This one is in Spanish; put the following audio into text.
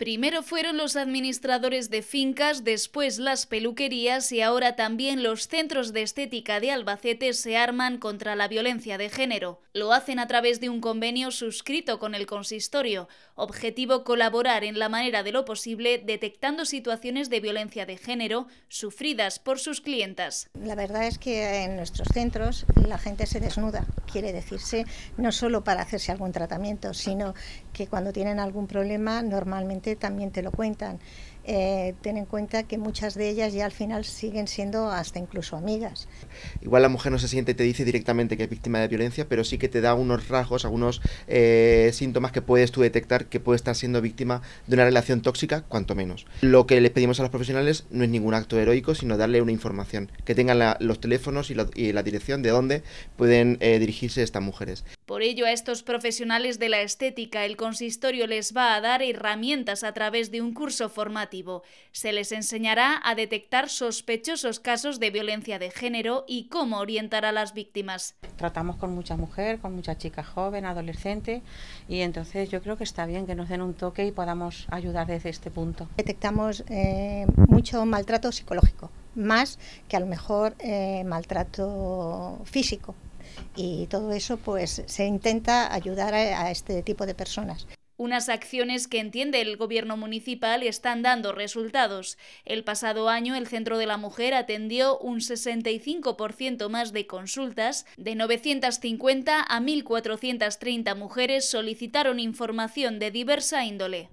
Primero fueron los administradores de fincas, después las peluquerías y ahora también los centros de estética de Albacete se arman contra la violencia de género. Lo hacen a través de un convenio suscrito con el consistorio, objetivo colaborar en la manera de lo posible detectando situaciones de violencia de género sufridas por sus clientas. La verdad es que en nuestros centros la gente se desnuda, quiere decirse, no solo para hacerse algún tratamiento, sino que cuando tienen algún problema normalmente también te lo cuentan eh, ten en cuenta que muchas de ellas ya al final siguen siendo hasta incluso amigas. Igual la mujer no se siente y te dice directamente que es víctima de violencia, pero sí que te da unos rasgos, algunos eh, síntomas que puedes tú detectar que puede estar siendo víctima de una relación tóxica, cuanto menos. Lo que les pedimos a los profesionales no es ningún acto heroico, sino darle una información, que tengan los teléfonos y la, dirección de dónde pueden eh, dirigirse estas mujeres. Por ello, a estos profesionales de la estética, el consistorio les va a dar herramientas a través de un curso formativo se les enseñará a detectar sospechosos casos de violencia de género y cómo orientar a las víctimas. Tratamos con muchas mujeres, con muchas chicas joven, adolescente y entonces yo creo que está bien que nos den un toque y podamos ayudar desde este punto. Detectamos eh, mucho maltrato psicológico, más que a lo mejor eh, maltrato físico y todo eso pues se intenta ayudar a, este tipo de personas. Unas acciones que entiende el gobierno municipal están dando resultados. El pasado año el Centro de la Mujer atendió un 65% más de consultas, de 950 a 1.430 mujeres solicitaron información de diversa índole.